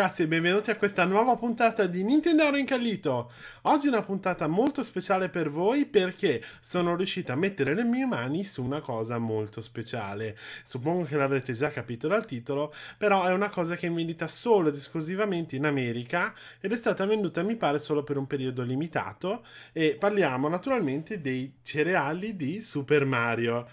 ragazzi e benvenuti a questa nuova puntata di Nintendo Incallito. Oggi è una puntata molto speciale per voi perché sono riuscito a mettere le mie mani su una cosa molto speciale. Suppongo che l'avrete già capito dal titolo, però è una cosa che è vendita solo ed esclusivamente in America ed è stata venduta mi pare solo per un periodo limitato e parliamo naturalmente dei cereali di Super Mario.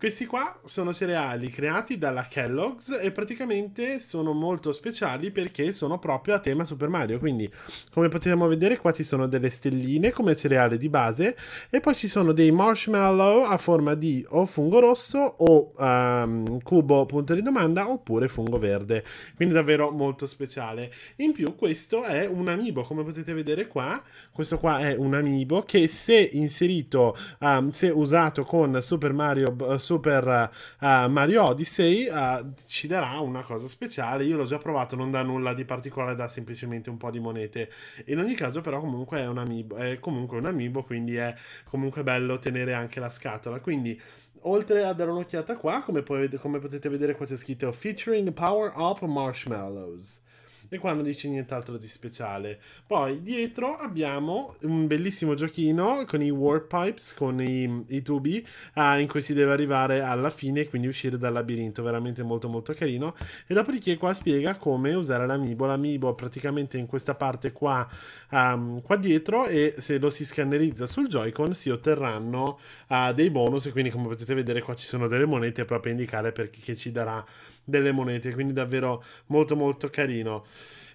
Questi qua sono cereali creati dalla Kellogg's e praticamente sono molto speciali perché sono proprio a tema Super Mario. Quindi, come possiamo vedere, qua ci sono delle stelline come cereale di base e poi ci sono dei marshmallow a forma di o fungo rosso o um, cubo punto di domanda oppure fungo verde. Quindi davvero molto speciale. In più questo è un amiibo, come potete vedere qua, questo qua è un amiibo che se inserito, um, se usato con Super Mario uh, Super uh, Mario Odyssey uh, ci darà una cosa speciale. Io l'ho già provato, non dà nulla di particolare, dà semplicemente un po' di monete. In ogni caso, però, comunque è un amiibo, è comunque un amiibo, quindi è comunque bello tenere anche la scatola. Quindi oltre a dare un'occhiata qua, come, come potete vedere qua c'è scritto featuring Power Up Marshmallows e qua non dice nient'altro di speciale. Poi dietro abbiamo un bellissimo giochino con i warp pipes, con i, i tubi, ah, in cui si deve arrivare alla fine e quindi uscire dal labirinto, veramente molto molto carino. E dopodiché qua spiega come usare l'amibo, l'amibo praticamente in questa parte qua, um, qua dietro e se lo si scannerizza sul Joy-Con si otterranno uh, dei bonus e quindi come potete vedere qua ci sono delle monete proprio a indicare perché ci darà delle monete, quindi davvero molto molto carino.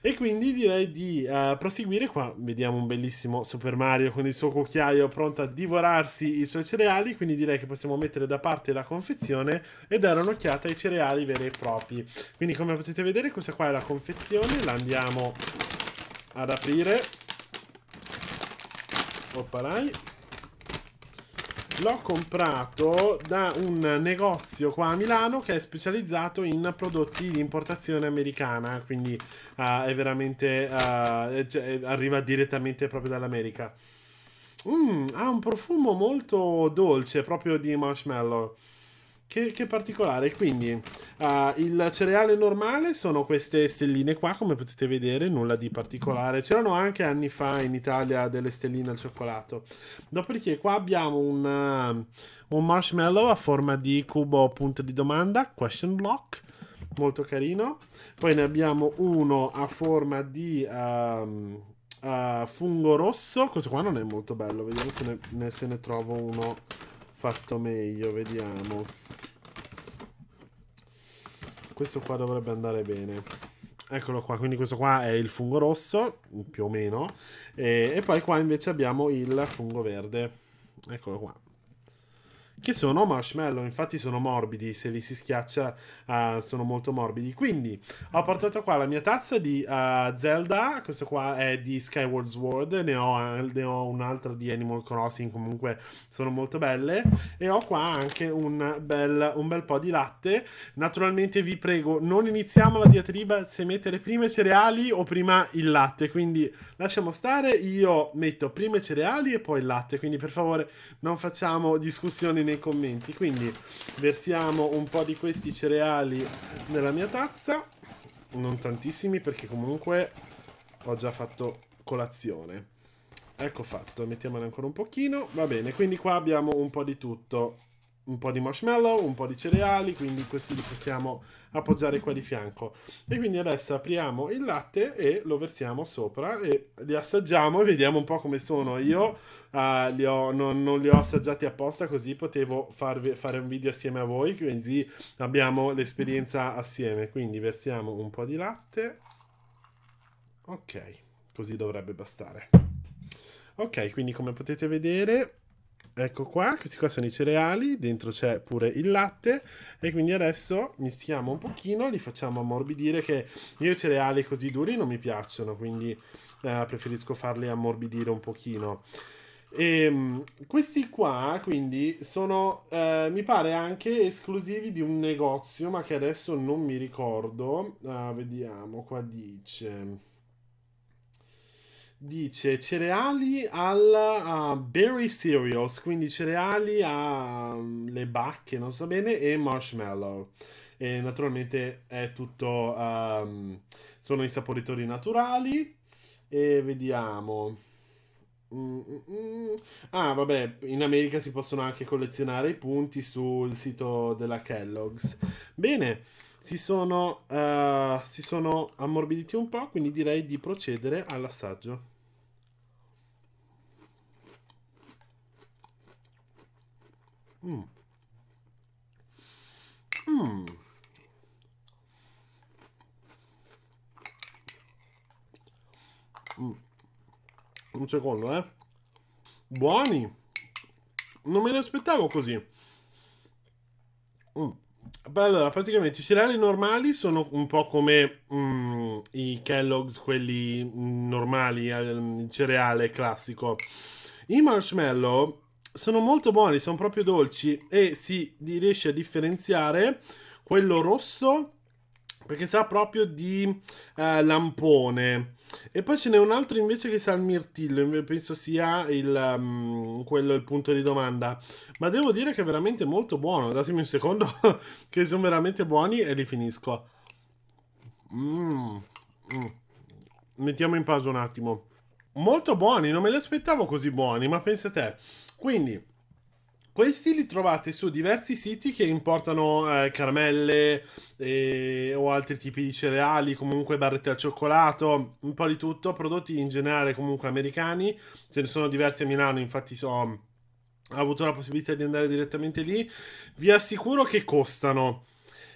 E quindi direi di uh, proseguire qua. Vediamo un bellissimo Super Mario con il suo cucchiaio pronto a divorarsi i suoi cereali. Quindi direi che possiamo mettere da parte la confezione e dare un'occhiata ai cereali veri e propri. Quindi, come potete vedere, questa qua è la confezione. La andiamo ad aprire. Oppalai l'ho comprato da un negozio qua a Milano che è specializzato in prodotti di importazione americana, quindi uh, è veramente uh, cioè, arriva direttamente proprio dall'America. Mm, ha un profumo molto dolce proprio di marshmallow. Che, che particolare, quindi uh, il cereale normale sono queste stelline qua, come potete vedere, nulla di particolare. C'erano anche anni fa in Italia delle stelline al cioccolato. Dopodiché qua abbiamo una, eh, un marshmallow a forma di cubo punto di domanda, question block, molto carino. Poi ne abbiamo uno a forma di... Um, uh, fungo rosso, questo qua non è molto bello, vediamo se ne, se ne trovo uno fatto meglio, vediamo. Questo qua dovrebbe andare bene. Eccolo qua, quindi questo qua è il fungo rosso, più o meno. E, e poi qua invece abbiamo il fungo verde. Eccolo qua che sono marshmallow, infatti sono morbidi, se li si schiaccia uh, sono molto morbidi. Quindi ho portato qua la mia tazza di uh, Zelda, questo qua è di Skyward Sword, ne ho, eh, ne ho un'altra di Animal Crossing, comunque sono molto belle e ho qua anche un bel, un bel po' di latte. Naturalmente vi prego, non iniziamo la diatriba se mettere prima i cereali o prima il latte, quindi lasciamo stare, io metto prima i cereali e poi il latte, quindi per favore non facciamo discussioni nei nei commenti. Quindi versiamo un po' di questi cereali nella mia tazza. Non tantissimi perché comunque ho già fatto colazione. Ecco fatto, mettiamone ancora un pochino. Va bene, quindi qua abbiamo un po' di tutto un po' di marshmallow, un po' di cereali, quindi questi li possiamo appoggiare qua di fianco. E quindi adesso apriamo il latte e lo versiamo sopra e li assaggiamo e vediamo un po' come sono. Io uh, li ho, non, non, li ho assaggiati apposta così potevo farvi, fare un video assieme a voi, quindi abbiamo l'esperienza assieme. Quindi versiamo un po' di latte. Ok, così dovrebbe bastare. Ok, quindi come potete vedere Ecco qua, questi qua sono i cereali, dentro c'è pure il latte e quindi adesso mischiamo un pochino, li facciamo ammorbidire che io i cereali così duri non mi piacciono, quindi eh, preferisco farli ammorbidire un pochino. E, ehm, questi qua quindi sono, eh, mi pare, anche esclusivi di un negozio, ma che adesso non mi ricordo. Uh, vediamo, qua dice dice cereali alla uh, berry cereals, quindi cereali alle mm, um, bacche, non so bene, e marshmallow. E naturalmente è tutto, um, sono insaporitori naturali. E vediamo. Mm, mm, mm, ah, vabbè, in America si possono anche collezionare i punti sul sito della Kellogg's. Bene si sono, uh, si sono ammorbiditi un po', quindi direi di procedere all'assaggio. Mm. Mm. Mm. Un secondo, eh. Buoni. Non me li aspettavo così. Mm. Beh, allora, praticamente i cereali normali sono un po' come mm, i Kellogg's, quelli normali, ehm, il cereale classico. I marshmallow sono molto buoni, sono proprio dolci e si riesce a differenziare quello rosso perché sa proprio di uh, lampone. E poi ce n'è un altro invece che sa il mirtillo, penso sia il, um, quello il punto di domanda. Ma devo dire che è veramente molto buono. Datemi un secondo, che sono veramente buoni e li finisco. Mm. Mm. Mettiamo in pausa un attimo. Molto buoni, non me li aspettavo così buoni, ma pensa te. Quindi, questi li trovate su diversi siti che importano eh, caramelle eh, o altri tipi di cereali, comunque barrette al cioccolato, un po' di tutto, prodotti in generale comunque americani, ce ne sono diversi a Milano, infatti so, ho avuto la possibilità di andare direttamente lì, vi assicuro che costano,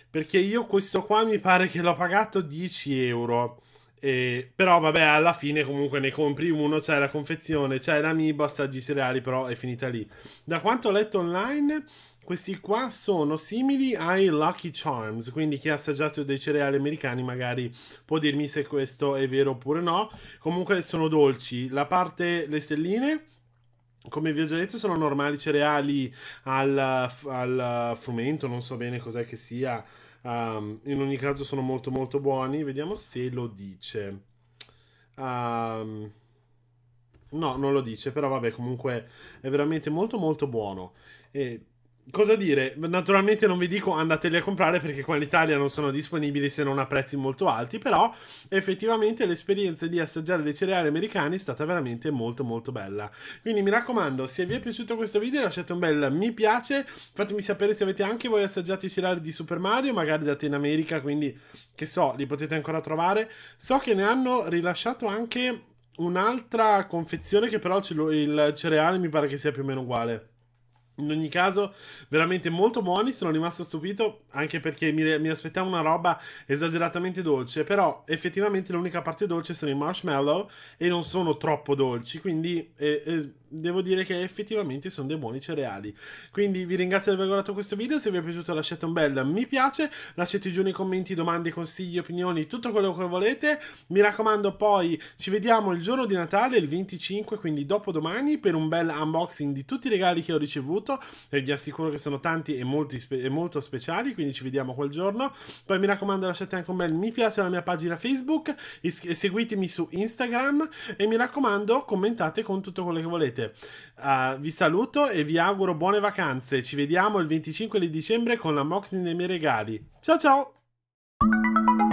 perché io questo qua mi pare che l'ho pagato 10 euro. E, però vabbè, alla fine comunque ne compri uno, c'è la confezione, c'è l'amibo, assaggi cereali, però è finita lì. Da quanto ho letto online, questi qua sono simili ai Lucky Charms, quindi chi ha assaggiato dei cereali americani magari può dirmi se questo è vero oppure no. Comunque sono dolci. La parte, le stelline, come vi ho già detto, sono normali cereali al, al frumento, non so bene cos'è che sia Um, in ogni caso sono molto molto buoni. Vediamo se lo dice. Um, no, non lo dice, però vabbè, comunque è veramente molto molto buono. E cosa dire? Naturalmente non vi dico andateli a comprare perché qua in Italia non sono disponibili se non a prezzi molto alti, però effettivamente l'esperienza di assaggiare dei cereali americani è stata veramente molto molto bella. Quindi mi raccomando, se vi è piaciuto questo video lasciate un bel mi piace, fatemi sapere se avete anche voi assaggiato i cereali di Super Mario, magari date in America, quindi che so, li potete ancora trovare. So che ne hanno rilasciato anche un'altra confezione che però il cereale mi pare che sia più o meno uguale. In ogni caso, veramente molto buoni, sono rimasto stupito anche perché mi, mi, aspettavo una roba esageratamente dolce, però effettivamente l'unica parte dolce sono i marshmallow e non sono troppo dolci, quindi eh, eh, devo dire che effettivamente sono dei buoni cereali. Quindi vi ringrazio di aver guardato questo video, se vi è piaciuto lasciate un bel mi piace, lasciate giù nei commenti domande, consigli, opinioni, tutto quello che volete. Mi raccomando poi ci vediamo il giorno di Natale, il 25, quindi dopo domani, per un bel unboxing di tutti i regali che ho ricevuto molto e vi assicuro che sono tanti e, molti spe- e molto speciali, quindi ci vediamo quel giorno. Poi mi raccomando lasciate anche un bel mi piace alla mia pagina Facebook, is- seguitemi su Instagram e mi raccomando commentate con tutto quello che volete. Uh, vi saluto e vi auguro buone vacanze, ci vediamo il 25 di dicembre con la Mox dei miei regali. Ciao ciao!